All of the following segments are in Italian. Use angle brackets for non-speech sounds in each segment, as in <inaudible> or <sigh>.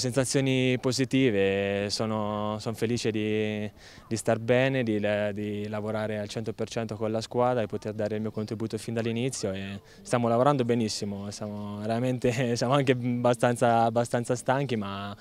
Sensazioni positive, sono, sono felice di, di, star bene, di, di lavorare al 100% con la squadra e poter dare il mio contributo fin dall'inizio. Stiamo lavorando benissimo, siamo, <laughs> siamo anche abbastanza, abbastanza stanchi ma,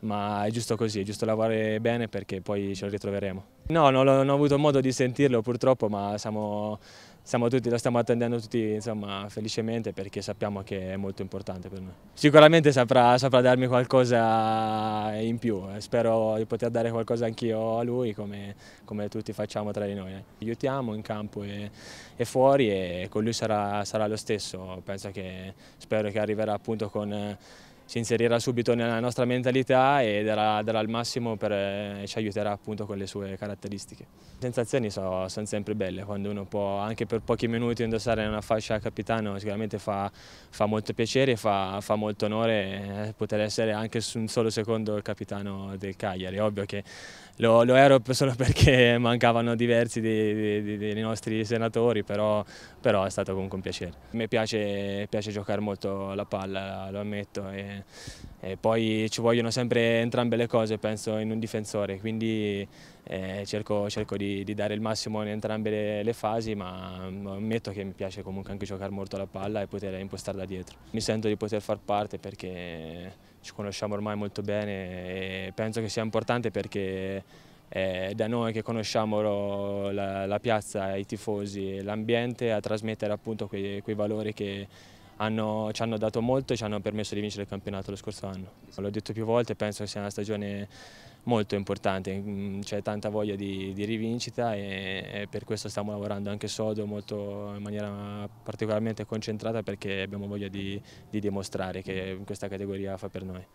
ma, è giusto così, è giusto lavorare bene perché poi ce lo ritroveremo. No, non, non ho avuto modo di sentirlo purtroppo ma siamo siamo tutti, lo stiamo attendendo tutti insomma, felicemente perché sappiamo che è molto importante per noi. Sicuramente saprà, saprà darmi qualcosa in più, eh, spero di poter dare qualcosa anch'io a lui come, come, tutti facciamo tra di noi. Eh. Aiutiamo in campo e, e fuori e con lui sarà, sarà, lo stesso, penso che spero che arriverà appunto con si inserirà subito nella nostra mentalità e darà, darà il massimo per, eh, e ci aiuterà appunto con le sue caratteristiche. Le sensazioni so, sono sempre belle, quando uno può anche per pochi minuti indossare una fascia capitano sicuramente fa, fa molto piacere e fa, fa, molto onore eh, poter essere anche un solo secondo il capitano del Cagliari. Ovvio che lo, lo ero <laughs> solo perché mancavano diversi dei, dei, dei nostri senatori, però, però, è stato comunque un piacere. A me piace, piace giocare molto la palla, lo ammetto. E, e, poi ci vogliono sempre entrambe le cose penso in un difensore, quindi eh, cerco, cerco di, di, dare il massimo in entrambe le, le fasi ma mm, ammetto che mi piace comunque anche giocare molto la palla e poter impostare da dietro. Mi sento di poter far parte perché ci conosciamo ormai molto bene e penso che sia importante perché eh, è da noi che conosciamo la, la piazza, i tifosi, l'ambiente, a trasmettere appunto quei, quei valori che, hanno, ci hanno dato molto e ci hanno permesso di vincere il campionato lo scorso anno. L'ho detto più volte, penso che sia una stagione molto importante, mm, c'è tanta voglia di, di rivincita e, e, per questo stiamo lavorando anche sodo molto, in maniera particolarmente concentrata perché abbiamo voglia di, di dimostrare che questa categoria fa per noi.